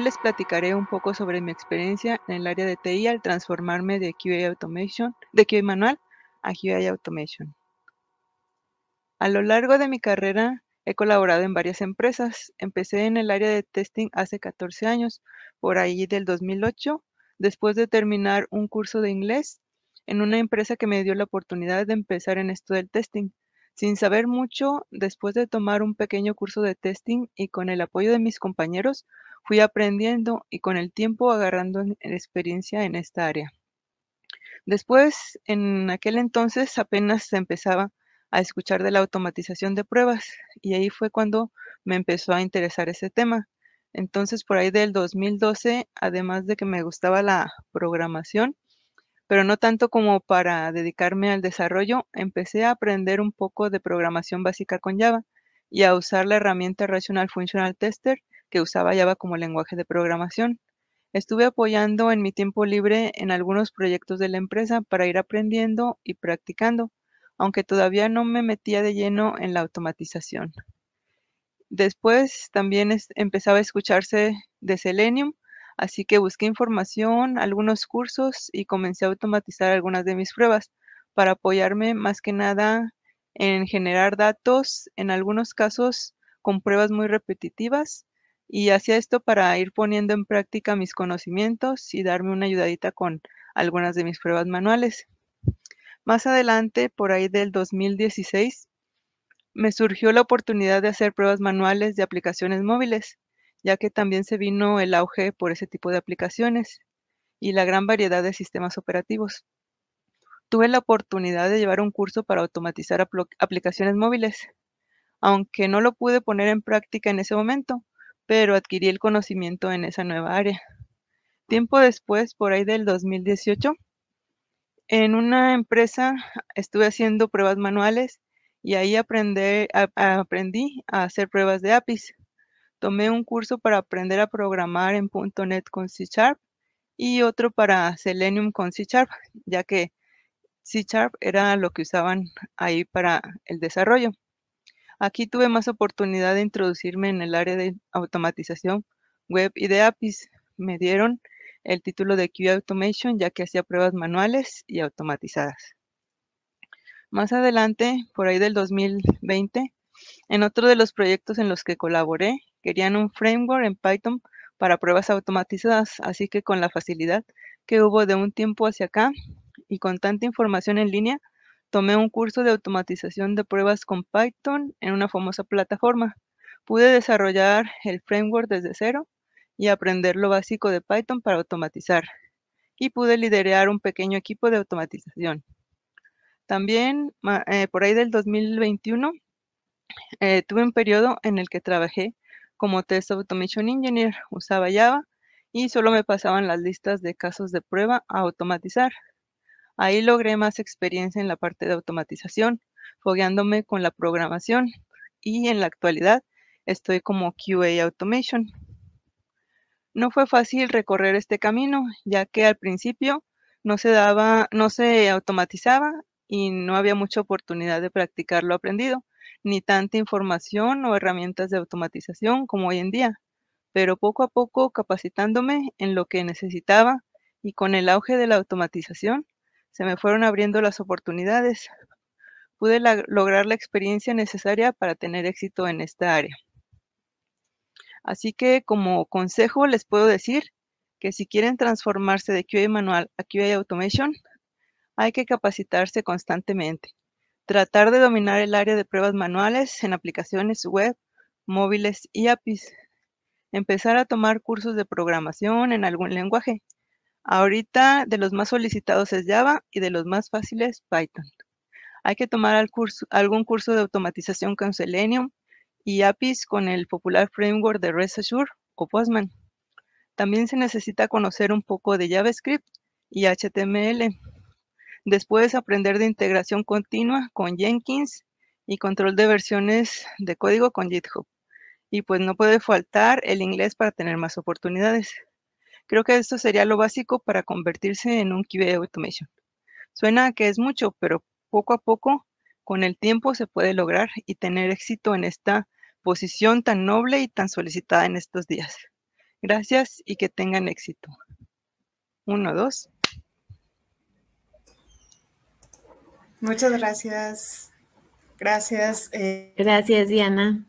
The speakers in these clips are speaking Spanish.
les platicaré un poco sobre mi experiencia en el área de TI al transformarme de QA Automation, de QA manual a QA Automation. A lo largo de mi carrera he colaborado en varias empresas. Empecé en el área de testing hace 14 años, por ahí del 2008, después de terminar un curso de inglés en una empresa que me dio la oportunidad de empezar en esto del testing. Sin saber mucho, después de tomar un pequeño curso de testing y con el apoyo de mis compañeros, Fui aprendiendo y con el tiempo agarrando experiencia en esta área. Después, en aquel entonces apenas se empezaba a escuchar de la automatización de pruebas y ahí fue cuando me empezó a interesar ese tema. Entonces, por ahí del 2012, además de que me gustaba la programación, pero no tanto como para dedicarme al desarrollo, empecé a aprender un poco de programación básica con Java y a usar la herramienta Rational Functional Tester que usaba Java como lenguaje de programación. Estuve apoyando en mi tiempo libre en algunos proyectos de la empresa para ir aprendiendo y practicando, aunque todavía no me metía de lleno en la automatización. Después también empezaba a escucharse de Selenium, así que busqué información, algunos cursos y comencé a automatizar algunas de mis pruebas para apoyarme más que nada en generar datos, en algunos casos con pruebas muy repetitivas y hacía esto para ir poniendo en práctica mis conocimientos y darme una ayudadita con algunas de mis pruebas manuales. Más adelante, por ahí del 2016, me surgió la oportunidad de hacer pruebas manuales de aplicaciones móviles, ya que también se vino el auge por ese tipo de aplicaciones y la gran variedad de sistemas operativos. Tuve la oportunidad de llevar un curso para automatizar aplicaciones móviles, aunque no lo pude poner en práctica en ese momento, pero adquirí el conocimiento en esa nueva área. Tiempo después, por ahí del 2018, en una empresa estuve haciendo pruebas manuales y ahí aprendí a, hacer pruebas de APIs. Tomé un curso para aprender a programar en .NET con C Sharp y otro para Selenium con C Sharp, ya que C Sharp era lo que usaban ahí para el desarrollo. Aquí tuve más oportunidad de introducirme en el área de automatización web y de APIs. Me dieron el título de QA Automation ya que hacía pruebas manuales y automatizadas. Más adelante, por ahí del 2020, en otro de los proyectos en los que colaboré, querían un framework en Python para pruebas automatizadas, así que con la facilidad que hubo de un tiempo hacia acá y con tanta información en línea, Tomé un curso de automatización de pruebas con Python en una famosa plataforma. Pude desarrollar el framework desde cero y aprender lo básico de Python para automatizar. Y pude liderar un pequeño equipo de automatización. También, eh, por ahí del 2021, eh, tuve un periodo en el que trabajé como Test Automation Engineer, usaba Java y solo me pasaban las listas de casos de prueba a automatizar. Ahí logré más experiencia en la parte de automatización, fogueándome con la programación y en la actualidad estoy como QA Automation. No fue fácil recorrer este camino, ya que al principio no se daba, no se automatizaba y no había mucha oportunidad de practicar lo aprendido, ni tanta información o herramientas de automatización como hoy en día. Pero poco a poco capacitándome en lo que necesitaba y con el auge de la automatización, se me fueron abriendo las oportunidades. Pude lograr la experiencia necesaria para tener éxito en esta área. Así que como consejo les puedo decir que si quieren transformarse de QA manual a QA automation, hay que capacitarse constantemente, tratar de dominar el área de pruebas manuales en aplicaciones web, móviles y APIs, empezar a tomar cursos de programación en algún lenguaje, Ahorita de los más solicitados es Java y de los más fáciles Python. Hay que tomar algún curso de automatización con Selenium y APIs con el popular framework de REST Assure o Postman. También se necesita conocer un poco de JavaScript y HTML. Después aprender de integración continua con Jenkins y control de versiones de código con GitHub. Y pues no puede faltar el inglés para tener más oportunidades. Creo que esto sería lo básico para convertirse en un QA Automation. Suena que es mucho, pero poco a poco, con el tiempo, se puede lograr y tener éxito en esta posición tan noble y tan solicitada en estos días. Gracias y que tengan éxito. Uno, dos. Muchas gracias. Gracias. Eh. Gracias, Diana.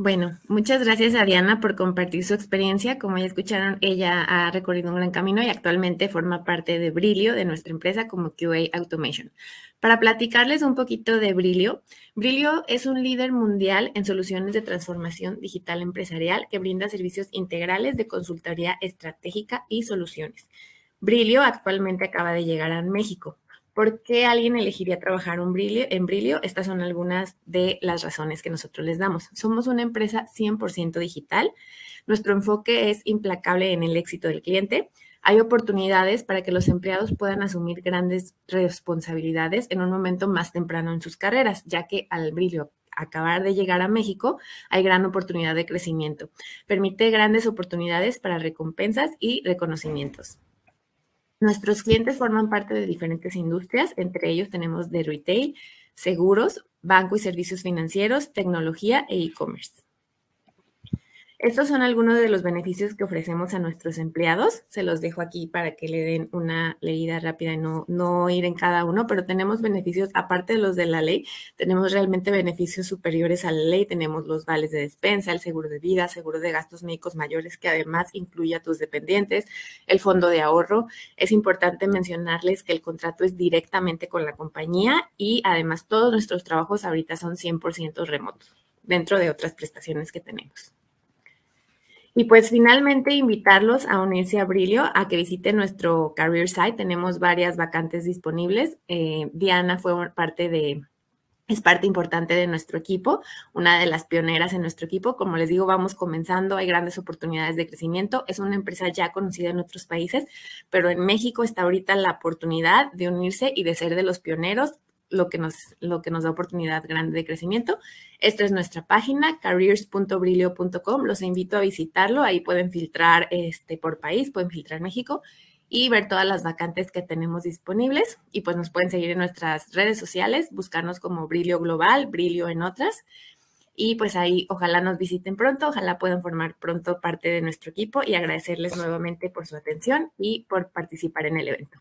Bueno, muchas gracias a Diana por compartir su experiencia. Como ya escucharon, ella ha recorrido un gran camino y actualmente forma parte de Brilio, de nuestra empresa como QA Automation. Para platicarles un poquito de Brilio, Brilio es un líder mundial en soluciones de transformación digital empresarial que brinda servicios integrales de consultoría estratégica y soluciones. Brilio actualmente acaba de llegar a México. ¿Por qué alguien elegiría trabajar en Brilio? Estas son algunas de las razones que nosotros les damos. Somos una empresa 100% digital. Nuestro enfoque es implacable en el éxito del cliente. Hay oportunidades para que los empleados puedan asumir grandes responsabilidades en un momento más temprano en sus carreras, ya que al Brilio acabar de llegar a México, hay gran oportunidad de crecimiento. Permite grandes oportunidades para recompensas y reconocimientos. Nuestros clientes forman parte de diferentes industrias, entre ellos tenemos de retail, seguros, banco y servicios financieros, tecnología e e-commerce. Estos son algunos de los beneficios que ofrecemos a nuestros empleados. Se los dejo aquí para que le den una leída rápida y no, no ir en cada uno, pero tenemos beneficios, aparte de los de la ley, tenemos realmente beneficios superiores a la ley. Tenemos los vales de despensa, el seguro de vida, seguro de gastos médicos mayores, que además incluye a tus dependientes, el fondo de ahorro. Es importante mencionarles que el contrato es directamente con la compañía y además todos nuestros trabajos ahorita son 100% remotos, dentro de otras prestaciones que tenemos. Y pues finalmente invitarlos a unirse a Brilio, a que visiten nuestro career site. Tenemos varias vacantes disponibles. Eh, Diana fue parte de, es parte importante de nuestro equipo, una de las pioneras en nuestro equipo. Como les digo, vamos comenzando, hay grandes oportunidades de crecimiento. Es una empresa ya conocida en otros países, pero en México está ahorita la oportunidad de unirse y de ser de los pioneros lo que nos, lo que nos da oportunidad grande de crecimiento. Esta es nuestra página, careers.brilio.com. Los invito a visitarlo. Ahí pueden filtrar este, por país, pueden filtrar México y ver todas las vacantes que tenemos disponibles. Y pues nos pueden seguir en nuestras redes sociales, buscarnos como Brilio Global, Brilio en otras. Y pues ahí ojalá nos visiten pronto, ojalá puedan formar pronto parte de nuestro equipo y agradecerles nuevamente por su atención y por participar en el evento.